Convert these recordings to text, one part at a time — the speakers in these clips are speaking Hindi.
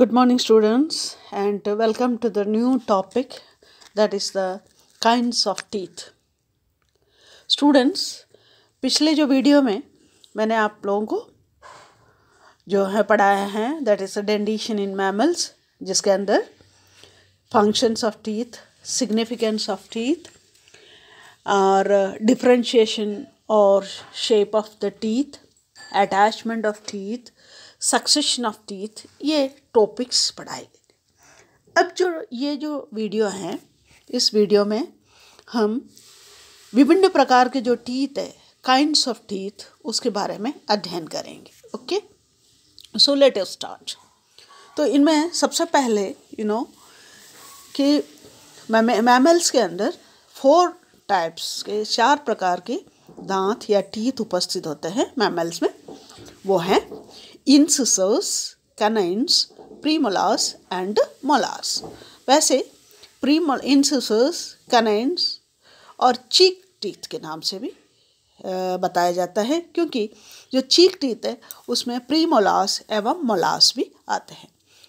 good morning students and welcome to the new topic that is the kinds of teeth students पिछले जो वीडियो में मैंने आप लोगों को जो है पढ़ाया है that is dentition in mammals जिसके अंदर functions of teeth significance of teeth और डिफ्रेंशिएशन और shape of the teeth attachment of teeth succession of teeth ये टॉपिक्स पढ़ाए गए अब जो ये जो वीडियो है इस वीडियो में हम विभिन्न प्रकार के जो टीथ है काइंड्स ऑफ टीथ उसके बारे में अध्ययन करेंगे okay so let us start तो इनमें सबसे पहले यू you नो know, कि मैमल्स के अंदर फोर टाइप्स के चार प्रकार के दांत या टीथ उपस्थित होते हैं मैमल्स में वो हैं incisors, canines, premolars and molars. वैसे प्रीमोल इंसिसर्स कनाइंस और चीक टीथ के नाम से भी बताया जाता है क्योंकि जो चीक टीथ है उसमें प्रीमोलास एवं मोलास भी आते हैं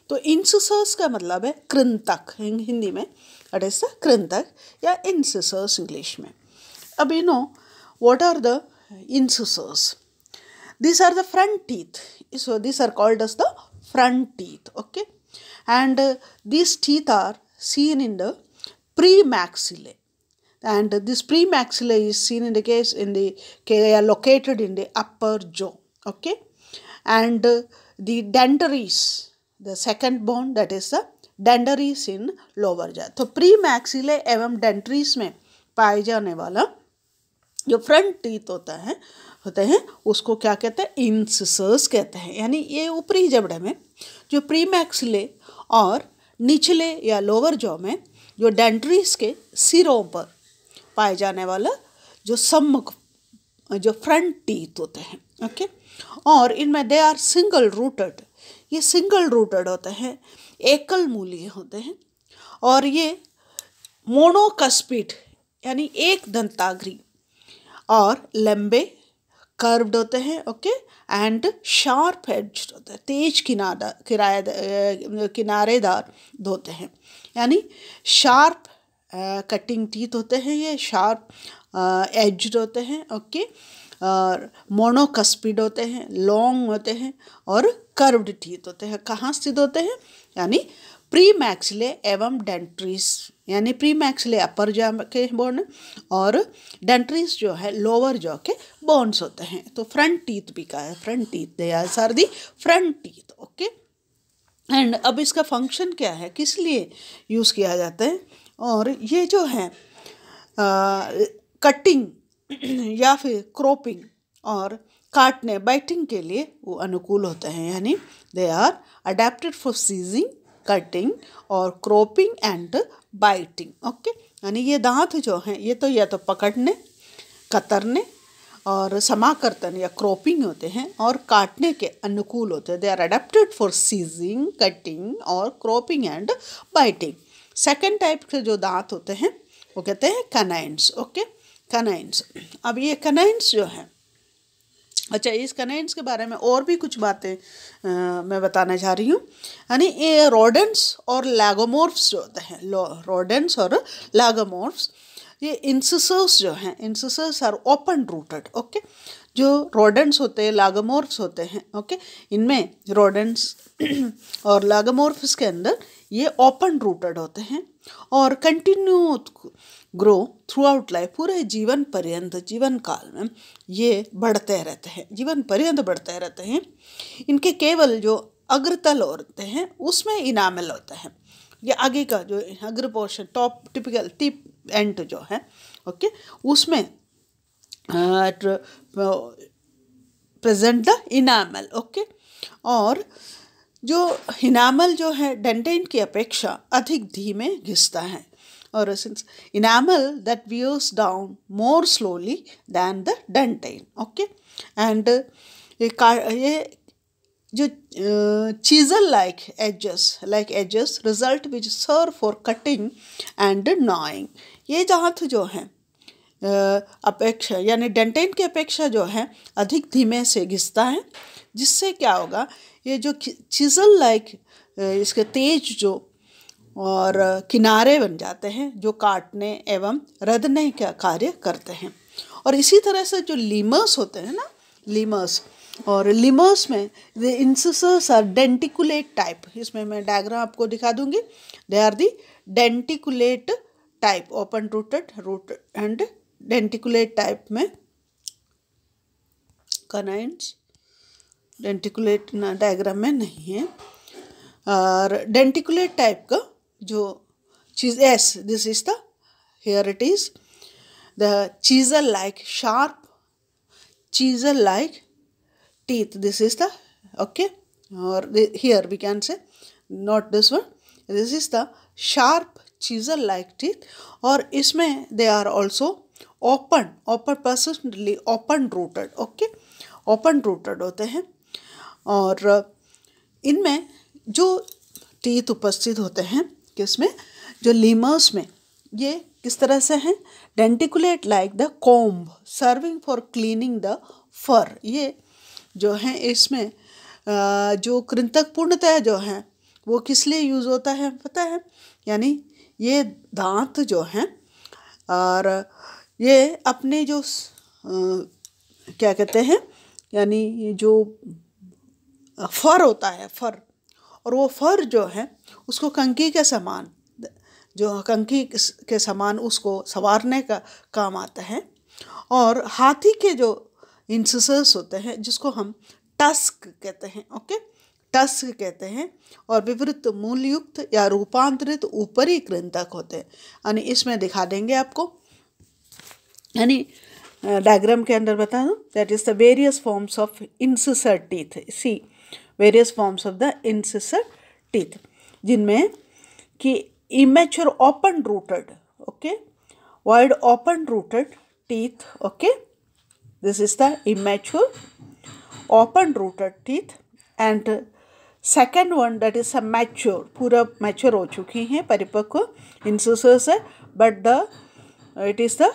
तो इंसिसर्स का मतलब है कृंतक हिंदी में अडेसा कृंतक या इंसिसर्स इंग्लिश में अब you know what are the incisors these are the front teeth so these are called as the front teeth okay and uh, these teeth are seen in the premaxillae and uh, this premaxillae is seen in the case in the they are located in the upper jaw okay and uh, the dentaries the second bone that is the dentaries in lower jaw so premaxillae एवं dentaries में पाए जाने वाला जो front teeth होता है होते हैं उसको क्या कहते हैं इंसिसर्स कहते हैं यानी ये ऊपरी जबड़े में जो प्री और निचले या लोअर जॉ में जो डेंट्रीज के सिरों पर पाए जाने वाला जो सम्मुख जो फ्रंट टीथ होते हैं ओके और इनमें दे आर सिंगल रूटेड ये सिंगल रूटेड होते हैं एकल मूल्य होते हैं और ये मोनोकस्पिट यानी एक दंताग्री और लंबे कर्व्ड होते हैं ओके एंड शार्प एज होते हैं तेज किनारा किराया किनारेदार होते हैं यानी शार्प कटिंग टीथ होते हैं ये शार्प एज होते हैं ओके और मोनोकस्पिड होते हैं लॉन्ग होते हैं और कर्व्ड टीथ होते हैं कहाँ स्थित होते हैं यानी प्री मैक्सले एवं डेंट्रिस यानी प्री मैक्सले अपर जॉ के बोन और डेंट्रीस जो है लोअर जॉ के बोन्स होते हैं तो फ्रंट टीथ भी कहा है front teeth they are are the front teeth okay and अब इसका फंक्शन क्या है किस लिए यूज़ किया जाता है और ये जो है कटिंग या फिर क्रोपिंग और काटने बाइटिंग के लिए वो अनुकूल होते हैं यानी they are adapted for seizing cutting और क्रोपिंग एंड बाइटिंग ओके यानी ये दांत जो हैं ये तो या तो पकड़ने कतरने और समाकर्तन या क्रोपिंग होते हैं और काटने के अनुकूल होते हैं they are adapted for seizing cutting और cropping and biting second type के जो दांत होते हैं वो कहते हैं कनाइंस ओके कनाइंस अब ये कनाइंस जो हैं अच्छा इस कनेट्स के बारे में और भी कुछ बातें मैं बताना चाह रही हूँ यानी ये रोडेंट्स और लैगोमोर्फ्स जो होते हैं रोडेंट्स और लैगोमोर्फ्स ये इंसिसर्स जो हैं incisors are open rooted okay जो रोडेंट्स होते हैं लागामोर्फ्स होते हैं ओके इनमें रोडेंट्स और लागामोर्फ्स के अंदर ये ओपन रूटेड होते हैं और continue grow throughout life पूरे जीवन पर्यंत जीवन काल में ये बढ़ते रहते हैं जीवन पर्यंत बढ़ते रहते हैं इनके केवल जो अग्रतल होते हैं उसमें इनामल होते हैं ये आगे का जो अग्र portion top typical tip end जो है ओके उसमें प्रेजेंट द इनामल ओके और जो इनामल जो है डेंटेन की अपेक्षा अधिक धीमे घिसता है और since enamel that wears down more slowly than the dentine okay and ये का ये जो chisel like edges like edges result which serve for cutting and gnawing ये दांत जो हैं अपेक्षा यानी डेंटेन की अपेक्षा जो है अधिक धीमे से घिसता है जिससे क्या होगा ये जो चिजल लाइक इसके तेज जो और किनारे बन जाते हैं जो काटने एवं रदने का कार्य करते हैं और इसी तरह से जो लीमर्स होते हैं ना लीमर्स और लिमर्स में the incisors are denticulate type इसमें मैं डायग्राम आपको दिखा दूंगी they are the denticulate type open rooted root and denticulate type में कनाइंस डेंटिकुलेट ना डायग्राम में नहीं है और डेंटिकुलेट टाइप का जो चीज एस this is the here it is the chisel like sharp chisel like teeth this is the okay और here we can say not this one this is the sharp chisel like teeth और इसमें they are also open open personally open rooted okay open rooted होते हैं और uh, इनमें जो टीथ उपस्थित होते हैं किसमें जो लीमर्स में ये किस तरह से हैं denticulate like the comb serving for cleaning the fur ये जो हैं इसमें uh, जो कृंतक पूर्णतः जो हैं वो किस लिए यूज़ होता है पता है यानी ये दांत जो हैं और ये अपने जो आ, क्या कहते हैं यानी जो फर होता है फर और वो फर जो है उसको कंकी के समान जो कंकी के समान उसको संवारने का काम आता है और हाथी के जो इंसेसर्स होते हैं जिसको हम टस्क कहते हैं ओके टस्क कहते हैं और विवृत मूलयुक्त या रूपांतरित ऊपरी कृंतक होते हैं यानी इसमें दिखा देंगे आपको यानी डायग्राम के अंदर बता दूँ that is the various forms of incisor teeth see various forms of the incisor teeth जिनमें कि immature open rooted okay wide open rooted teeth okay this is the immature open rooted teeth and second one that is a mature पूरा मैच्योर हो चुकी हैं परिपक्व इंसोसर्स है but the it is the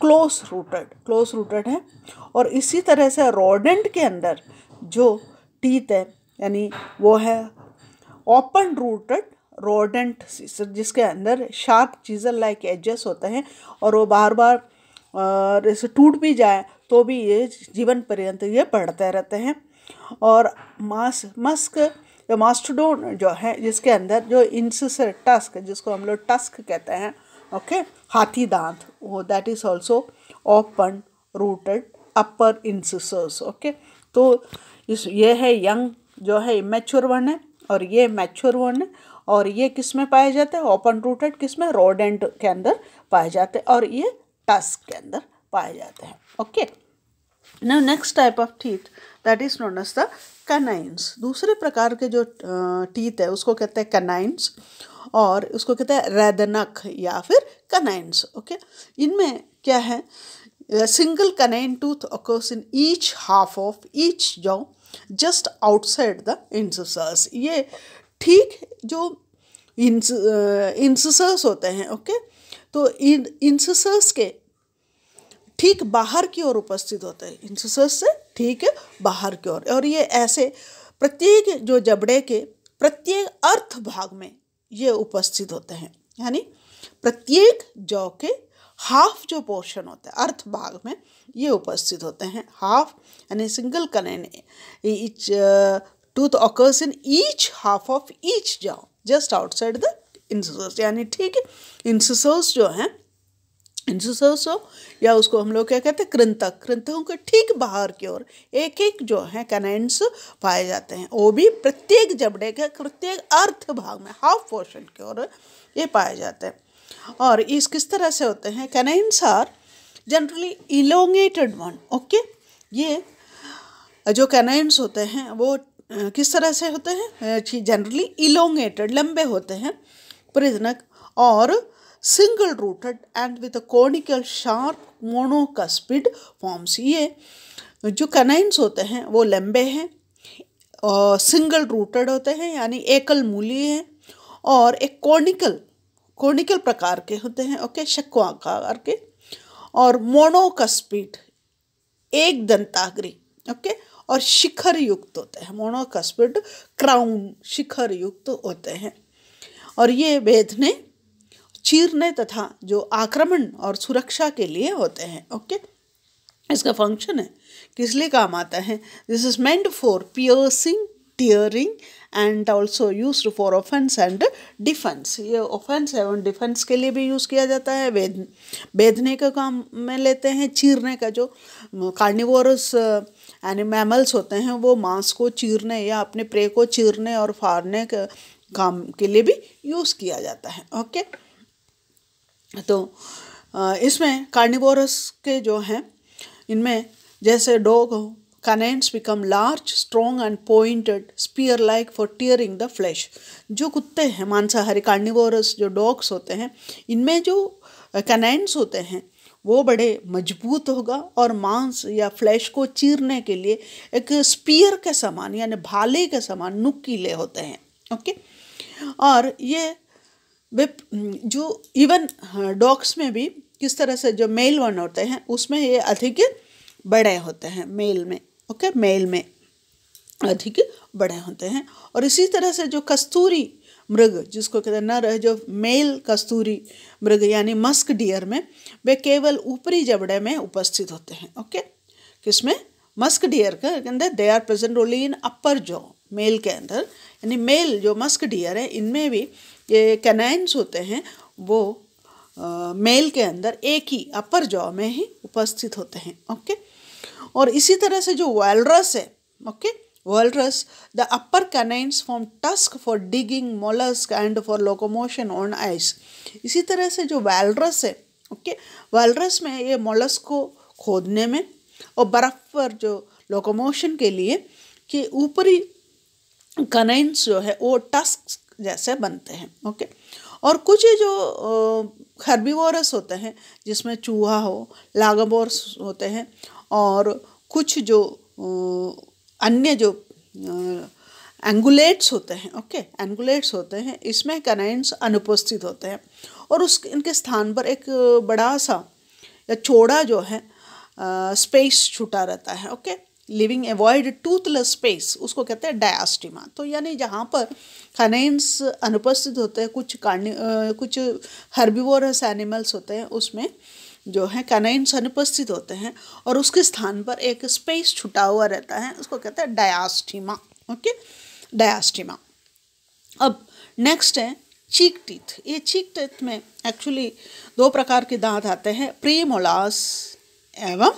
close rooted close rooted है और इसी तरह से रोडेंट के अंदर जो टीथ है यानी वो है ओपन रूटेड रोडेंट जिसके अंदर शार्प चीज़र लाइक एजेस होते हैं और वो बार बार जैसे टूट भी जाए तो भी ये जीवन पर्यंत ये पढ़ते रहते हैं और मास मस्क मास्टोडोन जो है जिसके अंदर जो इंसिसर टस्क जिसको हम लोग टस्क कहते हैं ओके हाथी दांत वो that is also open rooted upper incisors okay तो इस ये है यंग जो है इमेच्योर वन है और ये मैच्योर वन है और ये किस में पाए जाते हैं ओपन रूटेड किस में रोडेंट के अंदर पाए जाते हैं और ये टस्क के अंदर पाए जाते हैं okay now next type of teeth that is known as the canines दूसरे प्रकार के जो टीथ है उसको कहते हैं कनाइंस और उसको कहते हैं रैदनक या फिर कनाइंस ओके इनमें क्या है single canine tooth occurs in each half of each jaw just outside the incisors ये ठीक जो इंस uh, होते हैं ओके okay? तो इन इंसर्स के ठीक बाहर की ओर उपस्थित होते हैं इंसर्स से ठीक बाहर की ओर और ये ऐसे प्रत्येक जो जबड़े के प्रत्येक अर्थ भाग में ये उपस्थित होते हैं यानी प्रत्येक जौ के हाफ जो पोर्शन होता है अर्थ भाग में ये उपस्थित होते हैं हाफ यानी single canine each tooth occurs in each half of each jaw just outside the incisors यानी ठीक है जो हैं सो या उसको हम लोग क्या कहते हैं कृंतक कृंतकों के ठीक बाहर की ओर एक एक जो है कनेंट्स पाए जाते हैं वो भी प्रत्येक जबड़े के प्रत्येक अर्थ भाग में हाफ पोर्शन की ओर ये पाए जाते हैं और इस किस तरह से होते हैं canines are generally elongated one okay ये जो कैनाइन्स होते हैं वो किस तरह से होते हैं जनरली इलोंगेटेड लंबे होते हैं प्रिजनक और single rooted and with a conical sharp monocuspid forms ये जो कनाइन्स होते हैं वो लंबे हैं सिंगल रूटेड होते हैं यानी एकल मूली हैं और एक कॉर्निकल कॉर्निकल प्रकार के होते हैं ओके शक्वाकार के और मोनोकस्पिड एक दंताग्री ओके और शिखर युक्त होते हैं मोनोकस्पिड क्राउन शिखर युक्त होते हैं और ये वेद ने चीरने तथा जो आक्रमण और सुरक्षा के लिए होते हैं ओके इसका फंक्शन है किस लिए काम आता है this is meant for piercing tearing and also use for offence and defence ये ऑफेंस एवं डिफेंस के लिए भी यूज़ किया जाता है बेद बेदने का काम में लेते हैं चीरने का जो कार्निवोरस यानी मैमल्स होते हैं वो मांस को चीरने या अपने प्रे को चीरने और फाड़ने के काम के लिए भी यूज़ किया जाता है ओके okay? तो इसमें कार्निवोरस के जो हैं इनमें जैसे डॉग हो canines become large strong and pointed spear like for tearing the flesh जो कुत्ते हैं मांसाहारी कार्निवोरस जो डॉग्स होते हैं इनमें जो कनेंट्स होते हैं वो बड़े मजबूत होगा और मांस या फ्लैश को चीरने के लिए एक स्पीयर के समान यानी भाले के समान नुकीले होते हैं ओके और ये वे जो इवन डॉग्स हाँ, में भी किस तरह से जो मेल वन होते हैं उसमें ये अधिक बड़े होते हैं मेल में ओके मेल में अधिक बड़े होते हैं और इसी तरह से जो कस्तूरी मृग जिसको कहते हैं नर जो मेल कस्तूरी मृग यानी मस्क डियर में वे केवल ऊपरी जबड़े में उपस्थित होते हैं ओके किसमें मस्क डियर का अंदर they are present only in upper jaw male के अंदर यानी मेल जो मस्क डियर है इनमें भी ये कैनाइंस होते हैं वो आ, मेल के अंदर एक ही अपर जॉ में ही उपस्थित होते हैं ओके और इसी तरह से जो वायलरस है okay walrus the upper canines form tusk for digging mollusc and for locomotion on ice इसी तरह से जो walrus है ओके okay? में ये मोलस्क को खोदने में और बर्फ़ पर जो लोकोमोशन के लिए कि ऊपरी कनेंस जो है वो टस्क जैसे बनते हैं ओके और कुछ जो हर्बीवोरस होते हैं जिसमें चूहा हो लागाबोर्स होते हैं और कुछ जो अन्य जो एंगुलेट्स होते हैं ओके एंगुलेट्स होते हैं इसमें कनाइंस अनुपस्थित होते हैं और उस इनके स्थान पर एक बड़ा सा या चौड़ा जो है स्पेस छुटा रहता है okay leaving a void toothless space उसको कहते हैं डायास्टिमा तो यानी जहाँ पर कनेन्स अनुपस्थित होते हैं कुछ कार्नि कुछ हर्बिवोरस एनिमल्स होते हैं उसमें जो है कनेन्स अनुपस्थित होते हैं और उसके स्थान पर एक स्पेस छुटा हुआ रहता है उसको कहते हैं डायास्टिमा ओके डायास्टिमा अब नेक्स्ट है चीक टीथ ये चीक टीथ में एक्चुअली दो प्रकार के दांत आते हैं प्रीमोलास एवं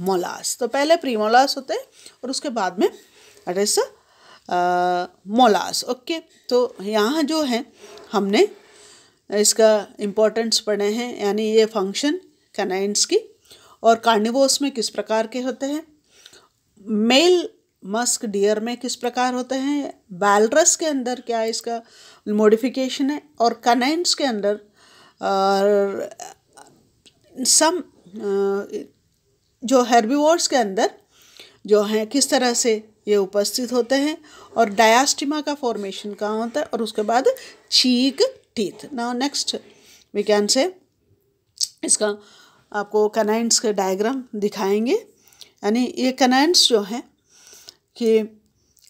मोलास तो पहले प्रीमोलास होते हैं और उसके बाद में अट uh, मोलास ओके तो यहाँ जो है हमने इसका इम्पोर्टेंस पढ़े हैं यानी ये फंक्शन कैनाइंस की और कार्निवोस में किस प्रकार के होते हैं मेल मस्क डियर में किस प्रकार होते हैं बैलरस के अंदर क्या इसका मॉडिफिकेशन है और कनाइंस के अंदर सम जो हर्बीवोर्स के अंदर जो हैं किस तरह से ये उपस्थित होते हैं और डायास्टिमा का फॉर्मेशन कहाँ होता है और उसके बाद cheek teeth now next we can say इसका आपको कनाइंस के डायग्राम दिखाएंगे यानी ये कनाइंस जो हैं कि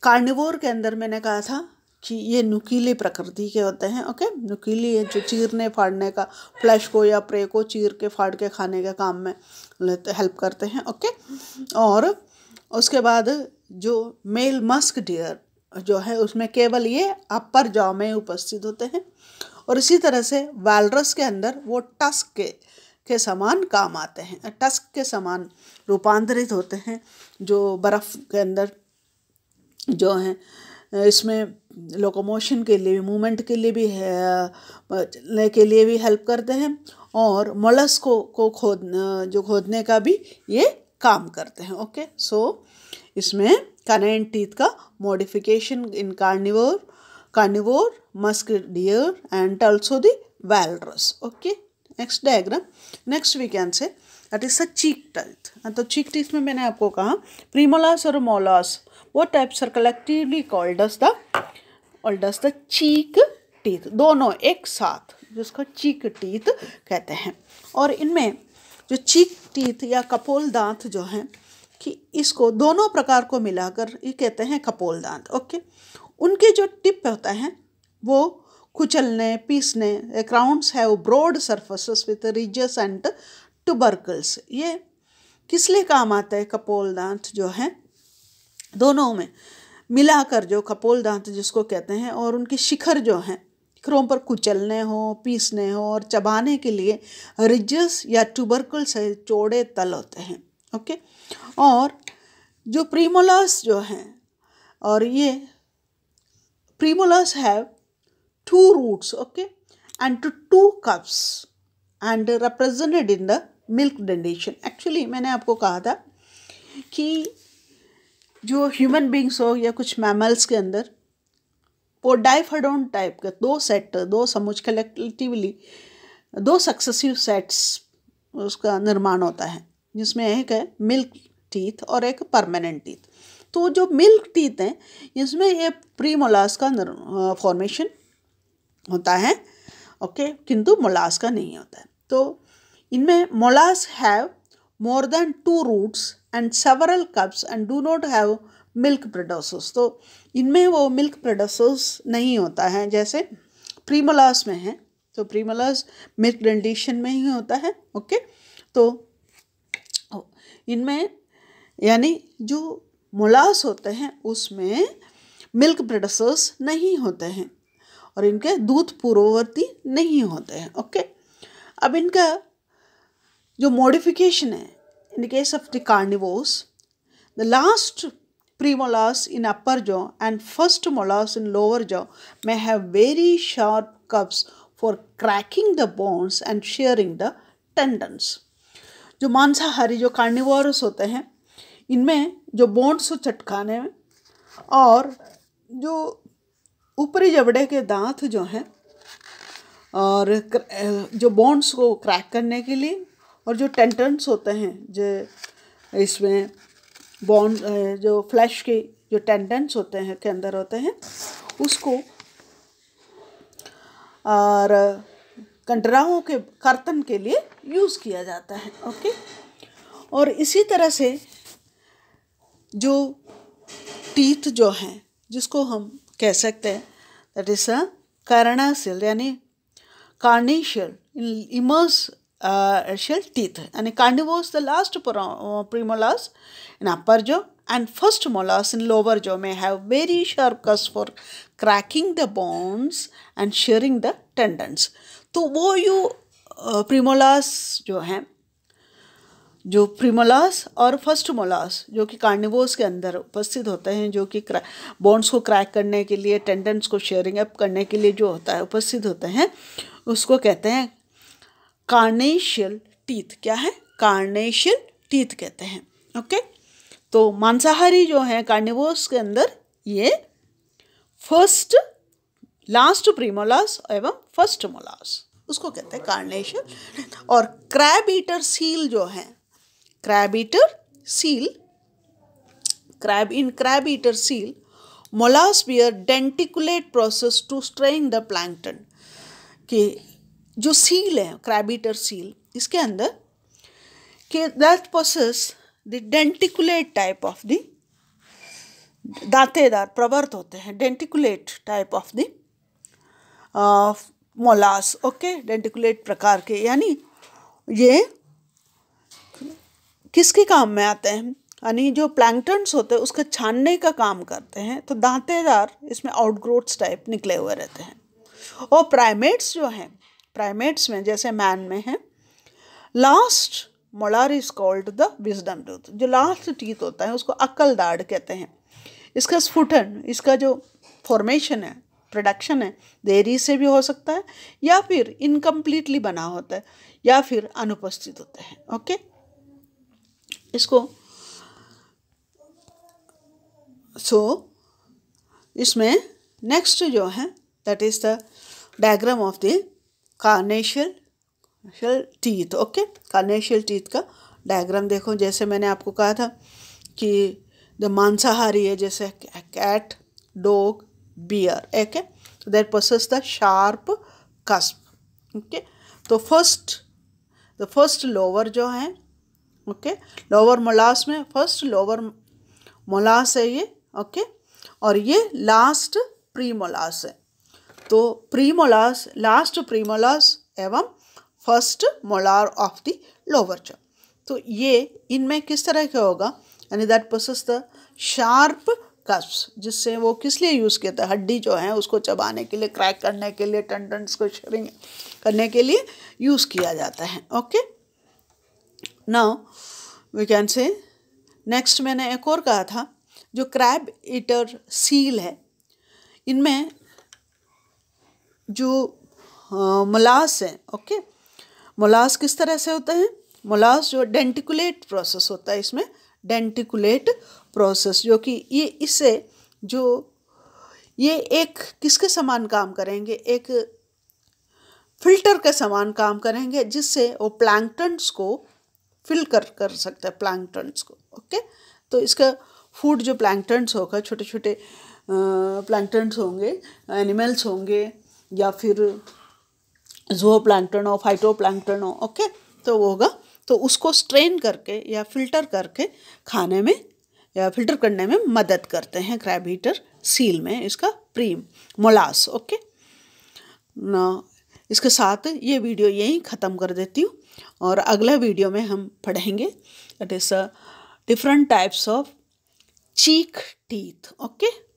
कार्निवोर के अंदर मैंने कहा था कि ये नुकीले प्रकृति के होते हैं ओके नुकीली जो चीरने फाड़ने का फ्लैश को या प्रे को चीर के फाड़ के खाने के काम में लेते हेल्प करते हैं ओके और उसके बाद जो मेल मस्क डियर जो है उसमें केवल ये अपर जॉ में उपस्थित होते हैं और इसी तरह से वैलरस के अंदर वो टस्क के के समान काम आते हैं टस्क के समान रूपांतरित होते हैं जो बर्फ़ के अंदर जो हैं इसमें लोकोमोशन के लिए भी मूवमेंट के लिए भी है चलने के लिए भी हेल्प करते हैं और मोलस को को खोद जो खोदने का भी ये काम करते हैं ओके सो so, इसमें कनेन टीथ का modification in carnivore carnivore musk deer and also the okay next Next next we can say that is a cheek टल्थ teeth. तो चीक टीथ में मैंने आपको कहा प्रीमोलास और मोलास वो types are collectively called as the called as the cheek दोनों एक साथ जिसको चीक टीथ कहते हैं और इनमें जो चीक टीथ या कपोल दांत जो हैं कि इसको दोनों प्रकार को मिलाकर ये कहते हैं कपोल दांत ओके उनके जो टिप होते हैं वो कुचलने पीसने क्राउंड्स है वो broad surfaces with ridges and tubercles ये किस लिए काम आता है कपोल दांत जो है दोनों में मिलाकर जो कपोल दांत जिसको कहते हैं और उनके शिखर जो हैं क्रोम पर कुचलने हो पीसने हो और चबाने के लिए रिजस या ट्यूबरकुल से चौड़े तल होते हैं ओके और जो प्रीमोलस जो हैं और ये premolars have two roots okay and two two cusps and represented in the milk dentition actually मैंने आपको कहा था कि जो ह्यूमन बींग्स हो या कुछ मैमल्स के अंदर वो डाइफाडोन टाइप का दो सेट दो समुच कलेक्टिवली दो सक्सेसिव सेट्स उसका निर्माण होता है जिसमें एक है मिल्क टीथ और एक परमानेंट टीथ तो जो मिल्क टीथ हैं इसमें ये प्री मोलास का फॉर्मेशन होता है ओके किंतु मोलास का नहीं होता है तो इनमें molars have more than two roots and several cups and do not have milk producers तो इनमें वो milk producers नहीं होता है जैसे प्रीमोलास में है तो प्रीमोलास मिल्क डेंडिशन में ही होता है ओके तो इनमें यानी जो मोलास होते हैं उसमें मिल्क प्रोड्यूसर्स नहीं होते हैं और इनके दूध पूर्ववर्ती नहीं होते हैं ओके अब इनका जो मॉडिफिकेशन है in the case of the carnivores, the last premolars in upper jaw and first molars in lower jaw may have very sharp cups for cracking the bones and shearing the tendons. जो मांसाहारी जो कार्निवोरस होते हैं इनमें जो बोन्स हो चटकाने में और जो ऊपरी जबड़े के दांत जो हैं और जो बोन्स को क्रैक करने के लिए और जो टेंटेंट्स होते हैं जो इसमें बॉन्ड जो फ्लैश के जो टेंडेंट्स होते हैं के अंदर होते हैं उसको और कंडराओं के कर्तन के लिए यूज़ किया जाता है ओके और इसी तरह से जो टीथ जो हैं जिसको हम कह सकते हैं दैट इज़ अ कर्णाशिल यानी कार्नेशियल इमर्स uh, shell teeth and carnivores the last premolars in upper jaw and first molars in lower jaw may have very sharp cuts for cracking the bones and shearing the tendons तो वो यू प्रीमोलास जो हैं जो प्रीमोलास और फर्स्ट मोलास जो कि कार्निवोस के अंदर उपस्थित होते हैं जो कि बॉन्ड्स को क्रैक करने के लिए टेंडेंस को शेयरिंग अप करने के लिए जो होता है उपस्थित होते हैं उसको कहते हैं कार्नेशियल टीथ क्या है कार्नेशियल टीथ कहते हैं ओके तो मांसाहारी जो है कार्निवोस के अंदर ये फर्स्ट लास्ट प्रीमोलास एवं फर्स्ट मोलास उसको कहते हैं कार्नेशियल और क्रैब ईटर सील जो है crab eater seal crab in crab eater seal molars bear denticulate process to strain the plankton कि जो सील है क्रैबिटर सील इसके अंदर के that process the denticulate type of the दांतेदार प्रवर्त होते हैं denticulate type of the molars okay denticulate प्रकार के यानी ये किसके काम में आते हैं यानी जो प्लैंकटन्स होते हैं उसका छानने का काम करते हैं तो दांतेदार इसमें आउटग्रोथ्स टाइप निकले हुए रहते हैं और प्राइमेट्स जो हैं प्राइमेट्स में जैसे मैन में है last molar is called the wisdom tooth जो लास्ट टीथ होता है उसको अक्ल दाढ़ कहते हैं इसका स्फुटन इसका जो फॉर्मेशन है प्रोडक्शन है देरी से भी हो सकता है या फिर इनकम्प्लीटली बना होता है या फिर अनुपस्थित होते हैं ओके इसको सो so, इसमें नेक्स्ट जो है that is the diagram of the carnassial शल टीथ ओके कार्नेशियल टीथ का डायग्राम देखो जैसे मैंने आपको कहा था कि द मांसाहारी है जैसे कैट डॉग बियर एक है तो that process the sharp cusp okay तो फर्स्ट द फर्स्ट लोअर जो है ओके लोअर मोलास में फर्स्ट लोअर मोलास है ये ओके और ये लास्ट प्री मोलास है तो प्रीमोलास लास्ट प्रीमोलास एवं first molar of the lower jaw तो ये इनमें किस तरह का होगा यानी that process the sharp cusps जिससे वो किस लिए यूज़ किया था हड्डी जो है उसको चबाने के लिए क्रैक करने के लिए टंडन्स को शरिंग करने के लिए यूज़ किया जाता है okay now we can say next मैंने एक और कहा था जो क्रैब ईटर सील है इनमें जो मलास है ओके मलास किस तरह से होता है मलास जो डेंटिकुलेट प्रोसेस होता है इसमें डेंटिकुलेट प्रोसेस जो कि ये इसे जो ये एक किसके समान काम करेंगे एक फिल्टर के समान काम करेंगे जिससे वो प्लैंकटन्स को फिल कर कर सकता है प्लैंकटन्स को ओके तो इसका फूड जो प्लैंकटन्स होगा छोटे छोटे प्लैंकटन्स होंगे एनिमल्स होंगे या फिर जो प्लांटन हो फाइटो प्लांटन हो ओके तो वो होगा तो उसको स्ट्रेन करके या फिल्टर करके खाने में या फिल्टर करने में मदद करते हैं क्रैब हीटर सील में इसका प्रीम मोलास ओके ना इसके साथ ये वीडियो यहीं ख़त्म कर देती हूँ और अगला वीडियो में हम पढ़ेंगे that is different types of cheek teeth okay